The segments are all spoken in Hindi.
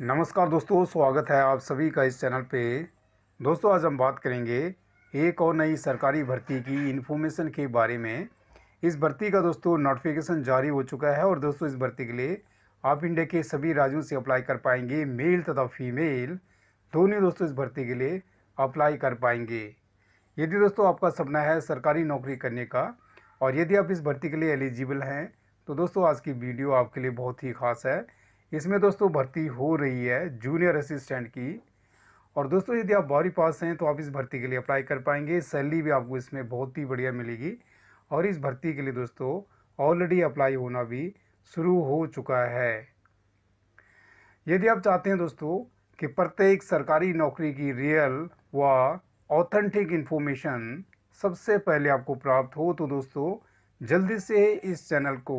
नमस्कार दोस्तों स्वागत है आप सभी का इस चैनल पे दोस्तों आज हम बात करेंगे एक और नई सरकारी भर्ती की इन्फॉर्मेशन के बारे में इस भर्ती का दोस्तों नोटिफिकेशन जारी हो चुका है और दोस्तों इस भर्ती के लिए आप इंडिया के सभी राज्यों से अप्लाई कर पाएंगे मेल तथा फीमेल दोनों दोस्तों इस भर्ती के लिए अप्लाई कर पाएंगे यदि दोस्तों आपका सपना है सरकारी नौकरी करने का और यदि आप इस भर्ती के लिए एलिजिबल हैं तो दोस्तों आज की वीडियो आपके लिए बहुत ही खास है इसमें दोस्तों भर्ती हो रही है जूनियर असिस्टेंट की और दोस्तों यदि आप बारी पास हैं तो आप इस भर्ती के लिए अप्लाई कर पाएंगे सैलरी भी आपको इसमें बहुत ही बढ़िया मिलेगी और इस भर्ती के लिए दोस्तों ऑलरेडी अप्लाई होना भी शुरू हो चुका है यदि आप चाहते हैं दोस्तों कि प्रत्येक सरकारी नौकरी की रियल व ऑथेंटिक इन्फॉर्मेशन सबसे पहले आपको प्राप्त हो तो दोस्तों जल्दी से इस चैनल को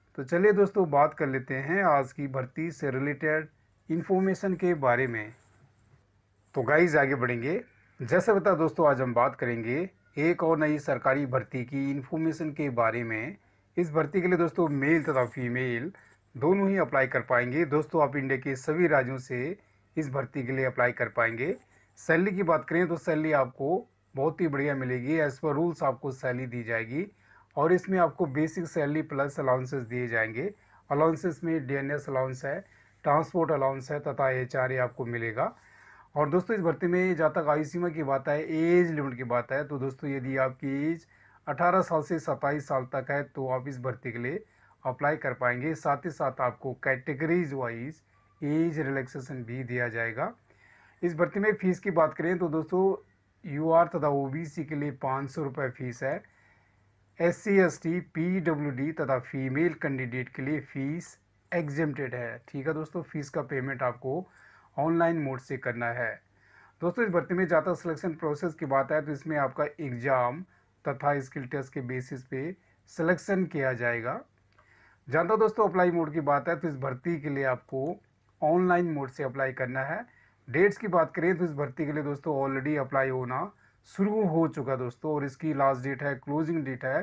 तो चलिए दोस्तों बात कर लेते हैं आज की भर्ती से रिलेटेड इन्फॉर्मेशन के बारे में तो गाइज आगे बढ़ेंगे जैसे बता दोस्तों आज हम बात करेंगे एक और नई सरकारी भर्ती की इन्फॉर्मेशन के बारे में इस भर्ती के लिए दोस्तों मेल तथा फीमेल दोनों ही अप्लाई कर पाएंगे दोस्तों आप इंडिया के सभी राज्यों से इस भर्ती के लिए अप्लाई कर पाएंगे सैलरी की बात करें तो सैलरी आपको बहुत ही बढ़िया मिलेगी एज पर रूल्स आपको सैलरी दी जाएगी और इसमें आपको बेसिक सैलरी प्लस अलाउंसेस दिए जाएंगे अलाउंसेस में डी एन एस अलाउंस है ट्रांसपोर्ट अलाउंस है तथा एच आर आपको मिलेगा और दोस्तों इस भर्ती में जहाँ तक आयु सीमा की बात है एज लिमिट की बात है तो दोस्तों यदि आपकी एज 18 साल से 27 साल तक है तो आप इस भर्ती के लिए अप्लाई कर पाएंगे साथ ही साथ आपको कैटेगरीज वाइज एज रिलैक्सेशन भी दिया जाएगा इस भर्ती में फ़ीस की बात करें तो दोस्तों यू आर तथा ओ बी सी के लिए पाँच सौ रुपये फ़ीस है S C S T P W D तथा फीमेल कैंडिडेट के लिए फ़ीस एग्जेम्प्टेड है ठीक है दोस्तों फीस का पेमेंट आपको ऑनलाइन मोड से करना है दोस्तों इस भर्ती में ज़्यादा सिलेक्शन प्रोसेस की बात है तो इसमें आपका एग्ज़ाम तथा स्किल टेस्ट के बेसिस पे सिलेक्शन किया जाएगा ज़्यादा दोस्तों अप्लाई मोड की बात है तो इस भर्ती के लिए आपको ऑनलाइन मोड से अप्लाई करना है डेट्स की बात करें तो इस भर्ती के लिए दोस्तों ऑलरेडी अप्लाई होना शुरू हो चुका दोस्तों और इसकी लास्ट डेट है क्लोजिंग डेट है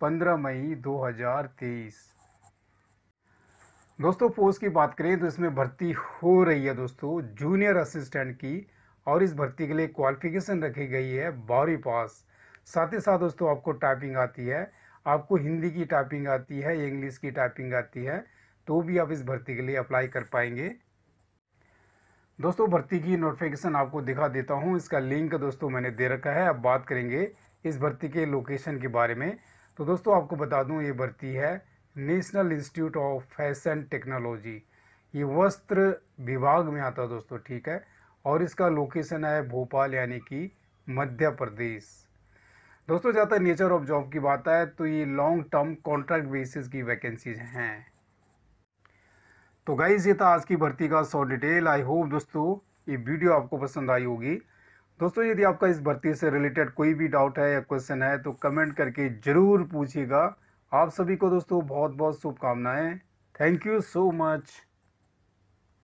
पंद्रह मई 2023 दोस्तों पोस्ट की बात करें तो इसमें भर्ती हो रही है दोस्तों जूनियर असिस्टेंट की और इस भर्ती के लिए क्वालिफिकेशन रखी गई है बारहवीं पास साथ ही साथ दोस्तों आपको टाइपिंग आती है आपको हिंदी की टाइपिंग आती है इंग्लिश की टाइपिंग आती है तो भी आप इस भर्ती के लिए अप्लाई कर पाएंगे दोस्तों भर्ती की नोटिफिकेशन आपको दिखा देता हूँ इसका लिंक दोस्तों मैंने दे रखा है अब बात करेंगे इस भर्ती के लोकेशन के बारे में तो दोस्तों आपको बता दूँ ये भर्ती है National Institute of Fashion Technology ये वस्त्र विभाग में आता है दोस्तों ठीक है और इसका लोकेशन है भोपाल यानी कि मध्य प्रदेश दोस्तों ज़्यादा नेचर ऑफ जॉब की बात है तो ये लॉन्ग टर्म कॉन्ट्रैक्ट बेसिस की वैकेंसीज हैं तो गाइज ये था आज की भर्ती का सौ डिटेल आई होप दोस्तों ये वीडियो आपको पसंद आई होगी दोस्तों यदि आपका इस भर्ती से रिलेटेड कोई भी डाउट है या क्वेश्चन है तो कमेंट करके ज़रूर पूछिएगा आप सभी को दोस्तों बहुत बहुत शुभकामनाएँ थैंक यू सो मच